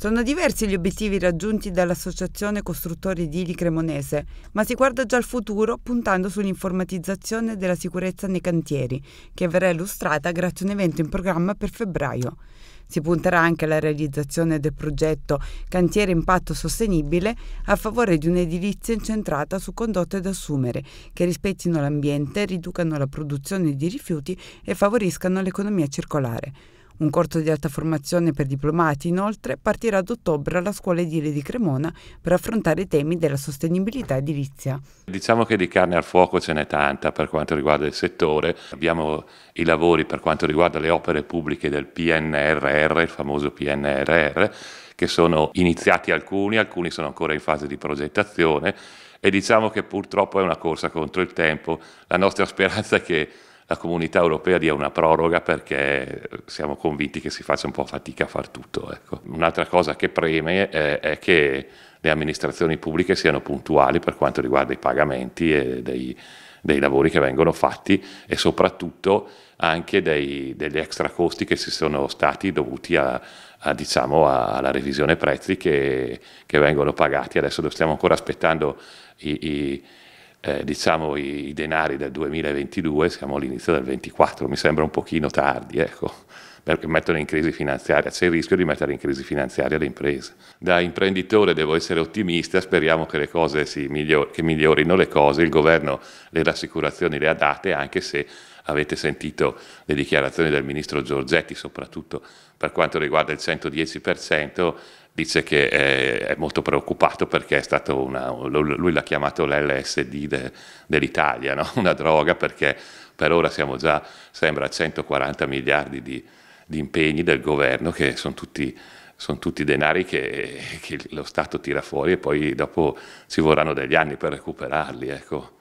Sono diversi gli obiettivi raggiunti dall'Associazione Costruttori Edili Cremonese, ma si guarda già al futuro puntando sull'informatizzazione della sicurezza nei cantieri, che verrà illustrata grazie a un evento in programma per febbraio. Si punterà anche alla realizzazione del progetto Cantiere Impatto Sostenibile a favore di un'edilizia incentrata su condotte da assumere che rispettino l'ambiente, riducano la produzione di rifiuti e favoriscano l'economia circolare. Un corso di alta formazione per diplomati, inoltre, partirà ad ottobre alla Scuola Edile di Cremona per affrontare i temi della sostenibilità edilizia. Diciamo che di carne al fuoco ce n'è tanta per quanto riguarda il settore. Abbiamo i lavori per quanto riguarda le opere pubbliche del PNRR, il famoso PNRR, che sono iniziati alcuni, alcuni sono ancora in fase di progettazione e diciamo che purtroppo è una corsa contro il tempo. La nostra speranza è che la comunità europea dia una proroga perché siamo convinti che si faccia un po' fatica a far tutto. Ecco. Un'altra cosa che preme è, è che le amministrazioni pubbliche siano puntuali per quanto riguarda i pagamenti e dei, dei lavori che vengono fatti e soprattutto anche dei, degli extra costi che ci sono stati dovuti a, a, diciamo, alla revisione prezzi che, che, vengono pagati. Adesso stiamo ancora aspettando i, i eh, diciamo, i, i, denari del 2022, siamo all'inizio del 2024, mi sembra un pochino tardi, ecco, perché mettono in crisi finanziaria, c'è il rischio di mettere in crisi finanziaria le imprese. Da imprenditore devo essere ottimista, speriamo che le cose si miglior- che migliorino le cose, il governo le rassicurazioni le ha date, anche se avete sentito le dichiarazioni del ministro Giorgetti, soprattutto per quanto riguarda il 110%, dice che è, molto preoccupato perché è stato una, lui l'ha chiamato l'LSD de, dell'Italia, no? una droga perché per ora siamo già, sembra, a 140 miliardi di, di impegni del governo che sono tutti, sono tutti denari che, che, lo Stato tira fuori e poi dopo ci vorranno degli anni per recuperarli. Ecco.